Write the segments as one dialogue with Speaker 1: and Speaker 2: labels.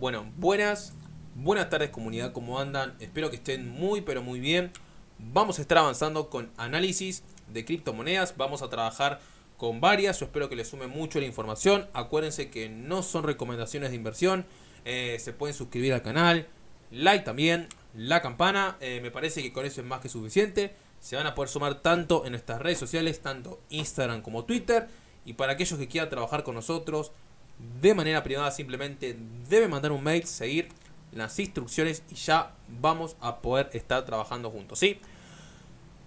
Speaker 1: Bueno, buenas, buenas tardes comunidad, ¿cómo andan? Espero que estén muy pero muy bien. Vamos a estar avanzando con análisis de criptomonedas, vamos a trabajar con varias, yo espero que les sume mucho la información. Acuérdense que no son recomendaciones de inversión, eh, se pueden suscribir al canal, like también, la campana, eh, me parece que con eso es más que suficiente. Se van a poder sumar tanto en nuestras redes sociales, tanto Instagram como Twitter. Y para aquellos que quieran trabajar con nosotros, de manera privada, simplemente debe mandar un mail, seguir las instrucciones y ya vamos a poder estar trabajando juntos, ¿sí?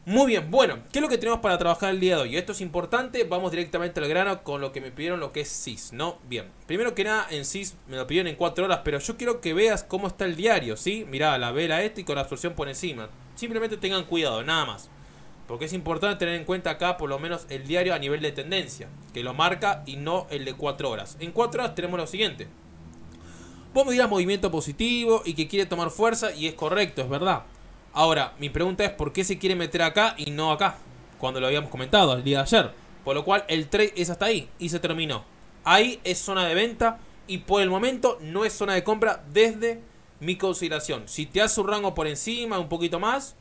Speaker 1: Muy bien, bueno, ¿qué es lo que tenemos para trabajar el día de hoy? Esto es importante, vamos directamente al grano con lo que me pidieron lo que es SIS, ¿no? Bien, primero que nada en SIS me lo pidieron en 4 horas, pero yo quiero que veas cómo está el diario, ¿sí? Mirá, la vela esta y con la absorción por encima. Simplemente tengan cuidado, nada más. Porque es importante tener en cuenta acá por lo menos el diario a nivel de tendencia, que lo marca y no el de 4 horas. En 4 horas tenemos lo siguiente. Vos me dirás movimiento positivo y que quiere tomar fuerza y es correcto, es verdad. Ahora, mi pregunta es por qué se quiere meter acá y no acá, cuando lo habíamos comentado el día de ayer. Por lo cual el trade es hasta ahí y se terminó. Ahí es zona de venta y por el momento no es zona de compra desde mi consideración. Si te hace un rango por encima, un poquito más,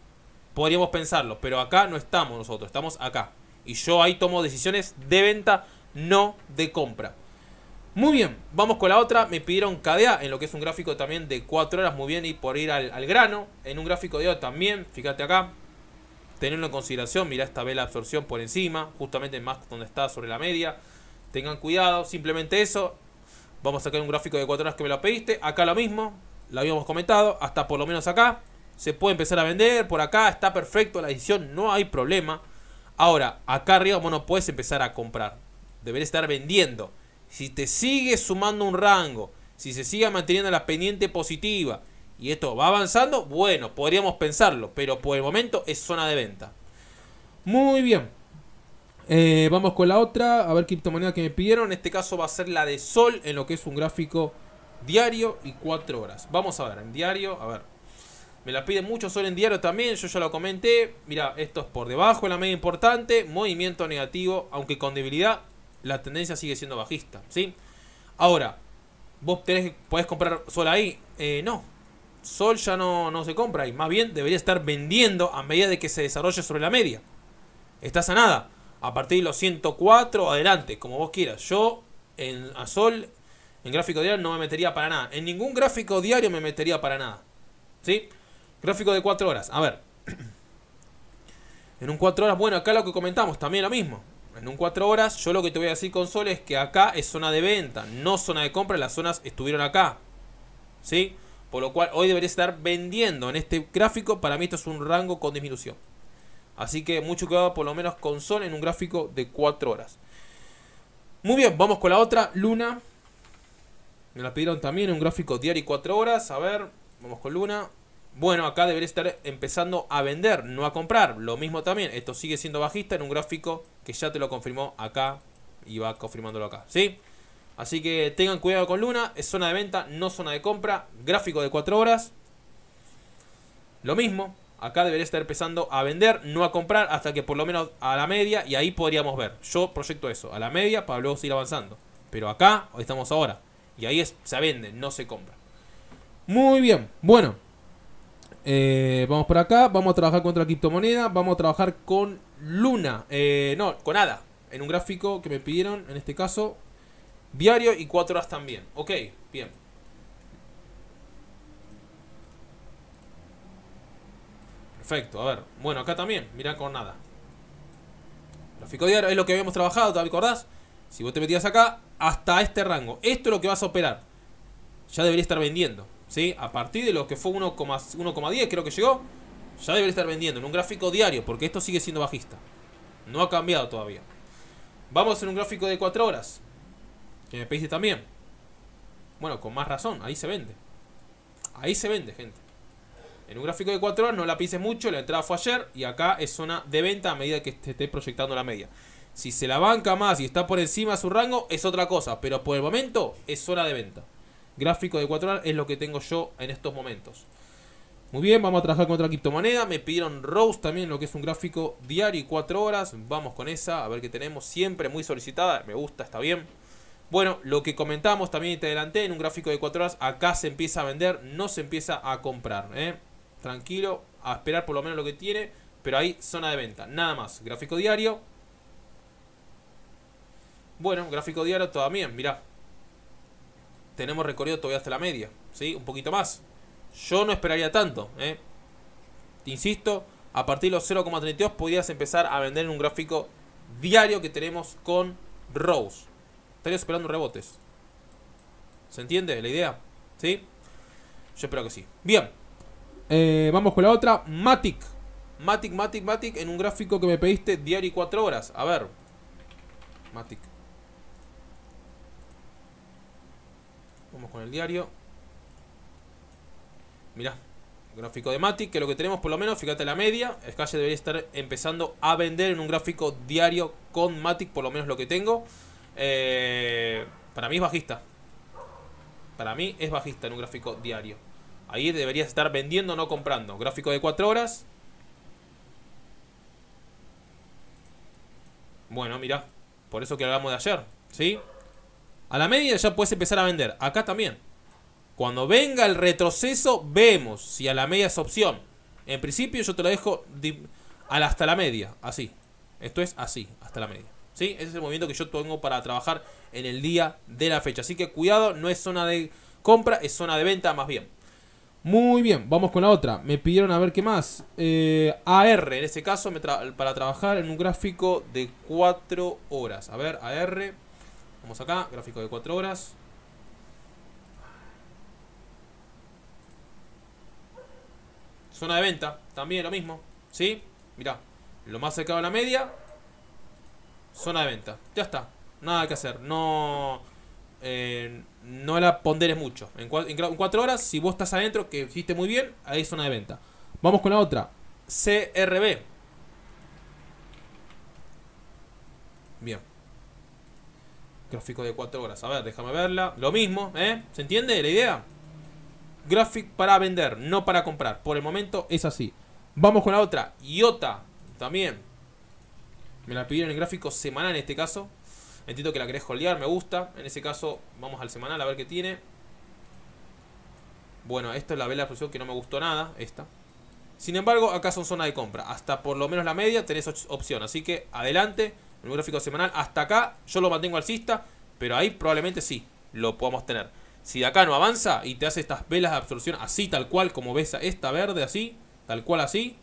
Speaker 1: podríamos pensarlo, pero acá no estamos nosotros, estamos acá. Y yo ahí tomo decisiones de venta, no de compra. Muy bien, vamos con la otra. Me pidieron KDA en lo que es un gráfico también de 4 horas. Muy bien, y por ir al, grano. En un gráfico de hoy también, fíjate acá. Tenerlo en consideración, mirá esta vela de absorción por encima, justamente más donde está sobre la media. Tengan cuidado, simplemente eso. Vamos a sacar un gráfico de 4 horas que me lo pediste. Acá lo mismo, lo habíamos comentado, hasta por lo menos acá se puede empezar a vender, por acá está perfecto la edición no hay problema. Ahora, acá arriba bueno, puedes empezar a comprar, deberías estar vendiendo. Si te sigue sumando un rango, si se sigue manteniendo la pendiente positiva y esto va avanzando, bueno, podríamos pensarlo, pero por el momento es zona de venta. Muy bien. Eh, vamos con la otra, a ver criptomoneda que me pidieron. En este caso va a ser la de Sol en lo que es un gráfico diario y 4 horas. Vamos a ver, en diario, a ver. Me la pide mucho Sol en diario también, yo ya lo comenté. Mira, esto es por debajo de la media importante, movimiento negativo, aunque con debilidad la tendencia sigue siendo bajista, ¿sí? Ahora, ¿vos podés comprar Sol ahí? Eh, no, Sol ya no, se compra ahí, más bien debería estar vendiendo a medida de que se desarrolle sobre la media. Está sanada, a partir de los 104 adelante, como vos quieras. Yo en, a Sol en gráfico diario no me metería para nada, en ningún gráfico diario me metería para nada, ¿sí? sí Gráfico de 4 horas. A ver. En un 4 horas, bueno, acá lo que comentamos, también lo mismo. En un 4 horas, yo lo que te voy a decir, con sol es que acá es zona de venta, no zona de compra. Las zonas estuvieron acá. ¿Sí? Por lo cual, hoy debería estar vendiendo en este gráfico. Para mí esto es un rango con disminución. Así que mucho cuidado, por lo menos, con Sol en un gráfico de 4 horas. Muy bien, vamos con la otra, Luna. Me la pidieron también en un gráfico diario y 4 horas. A ver, vamos con Luna bueno, acá debería estar empezando a vender, no a comprar. Lo mismo también, esto sigue siendo bajista en un gráfico que ya te lo confirmó acá y va confirmándolo acá, ¿sí? Así que tengan cuidado con Luna, es zona de venta, no zona de compra, gráfico de 4 horas. Lo mismo, acá debería estar empezando a vender, no a comprar, hasta que por lo menos a la media, y ahí podríamos ver. Yo proyecto eso, a la media para luego seguir avanzando. Pero acá estamos ahora, y ahí se vende, no se compra. Muy bien, bueno. Eh, vamos por acá, vamos a trabajar contra la criptomoneda, vamos a trabajar con Luna, eh, no, con ADA, en un gráfico que me pidieron, en este caso, diario y 4 horas también. Ok, bien. Perfecto, a ver. Bueno, acá también, mira con nada. Gráfico diario es lo que habíamos trabajado, ¿te acordás? Si vos te metías acá, hasta este rango. Esto es lo que vas a operar. Ya debería estar vendiendo. A partir de lo que fue 1,10 creo que llegó, ya debe estar vendiendo en un gráfico diario, porque esto sigue siendo bajista. No ha cambiado todavía. Vamos en un gráfico de 4 horas, que me pise también. Bueno, con más razón, ahí se vende. Ahí se vende, gente. En un gráfico de 4 horas no la pises mucho, la entrada fue ayer y acá es zona de venta a medida que te esté proyectando la media. Si se la banca más y está por encima de su rango es otra cosa, pero por el momento es zona de venta gráfico de 4 horas es lo que tengo yo en estos momentos. Muy bien, vamos a trabajar con otra criptomoneda. Me pidieron Rose también, lo que es un gráfico diario y 4 horas. Vamos con esa, a ver qué tenemos. Siempre muy solicitada, me gusta, está bien. Bueno, lo que comentamos también te adelanté en un gráfico de 4 horas. Acá se empieza a vender, no se empieza a comprar. ¿eh? Tranquilo, a esperar por lo menos lo que tiene. Pero ahí zona de venta, nada más. Gráfico diario. Bueno, gráfico diario también, mirá, tenemos recorrido todavía hasta la media, ¿sí? Un poquito más. Yo no esperaría tanto, ¿eh? Insisto, a partir de los 0,32 Podrías empezar a vender en un gráfico diario que tenemos con Rose. Estaría esperando rebotes. ¿Se entiende la idea? ¿Sí? Yo espero que sí. Bien. Eh, vamos con la otra. Matic. Matic, Matic, Matic. En un gráfico que me pediste diario y 4 horas. A ver. Matic. Vamos con el diario. Mirá, gráfico de Matic, que lo que tenemos por lo menos, fíjate la media, Sky debería estar empezando a vender en un gráfico diario con Matic, por lo menos lo que tengo. Eh, para mí es bajista. Para mí es bajista en un gráfico diario. Ahí debería estar vendiendo, no comprando. Gráfico de 4 horas. Bueno, mira, Por eso que hablamos de ayer. ¿Sí? A la media ya puedes empezar a vender. Acá también. Cuando venga el retroceso, vemos si a la media es opción. En principio yo te lo dejo hasta la media, así. Esto es así, hasta la media. ¿Sí? Ese es el movimiento que yo tengo para trabajar en el día de la fecha. Así que cuidado, no es zona de compra, es zona de venta más bien. Muy bien, vamos con la otra. Me pidieron a ver qué más. Eh, AR, en este caso, me para trabajar en un gráfico de 4 horas. A ver, AR. Vamos acá, gráfico de 4 horas. Zona de venta, también lo mismo. ¿Sí? Mirá, lo más cercano a la media. Zona de venta. Ya está. Nada que hacer. No. Eh, no la ponderes mucho. En 4 horas, si vos estás adentro, que hiciste muy bien, ahí es zona de venta. Vamos con la otra. CRB. Bien. Gráfico de 4 horas. A ver, déjame verla. Lo mismo, ¿eh? ¿Se entiende la idea? Gráfico para vender, no para comprar. Por el momento es así. Vamos con la otra. IOTA. También. Me la pidieron en gráfico semanal en este caso. Entiendo que la querés holdear, me gusta. En ese caso, vamos al semanal a ver qué tiene. Bueno, esta es la vela de producción que no me gustó nada. Esta. Sin embargo, acá son zona de compra. Hasta por lo menos la media tenés opción. Así que adelante en un gráfico semanal. Hasta acá yo lo mantengo alcista, pero ahí probablemente sí lo podamos tener. Si de acá no avanza y te hace estas velas de absorción así, tal cual, como ves esta verde así, tal cual así,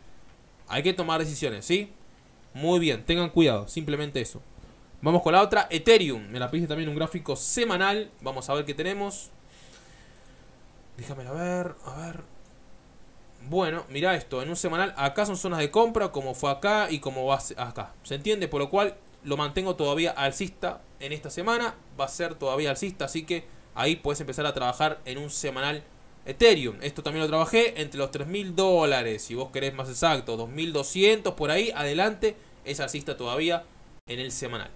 Speaker 1: hay que tomar decisiones, ¿sí? Muy bien, tengan cuidado, simplemente eso. Vamos con la otra, Ethereum. Me la pide también un gráfico semanal. Vamos a ver qué tenemos. a ver, a ver. Bueno, mira esto, en un semanal acá son zonas de compra, como fue acá y como va acá. ¿Se entiende? Por lo cual lo mantengo todavía alcista en esta semana. Va a ser todavía alcista, así que ahí puedes empezar a trabajar en un semanal Ethereum. Esto también lo trabajé entre los 3.000 dólares, si vos querés más exacto, 2.200 por ahí, adelante, es alcista todavía en el semanal.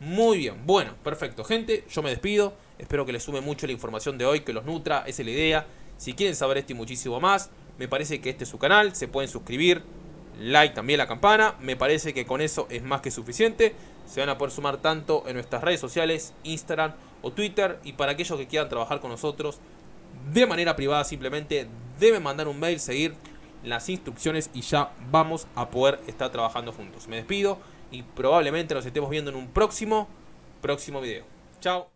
Speaker 1: Muy bien, bueno, perfecto gente, yo me despido, espero que les sume mucho la información de hoy, que los nutra, esa es la idea. Si quieren saber esto y muchísimo más, me parece que este es su canal, se pueden suscribir, like también la campana. Me parece que con eso es más que suficiente. Se van a poder sumar tanto en nuestras redes sociales, Instagram o Twitter. Y para aquellos que quieran trabajar con nosotros de manera privada, simplemente deben mandar un mail, seguir las instrucciones y ya vamos a poder estar trabajando juntos. Me despido y probablemente nos estemos viendo en un próximo, próximo video. Chao.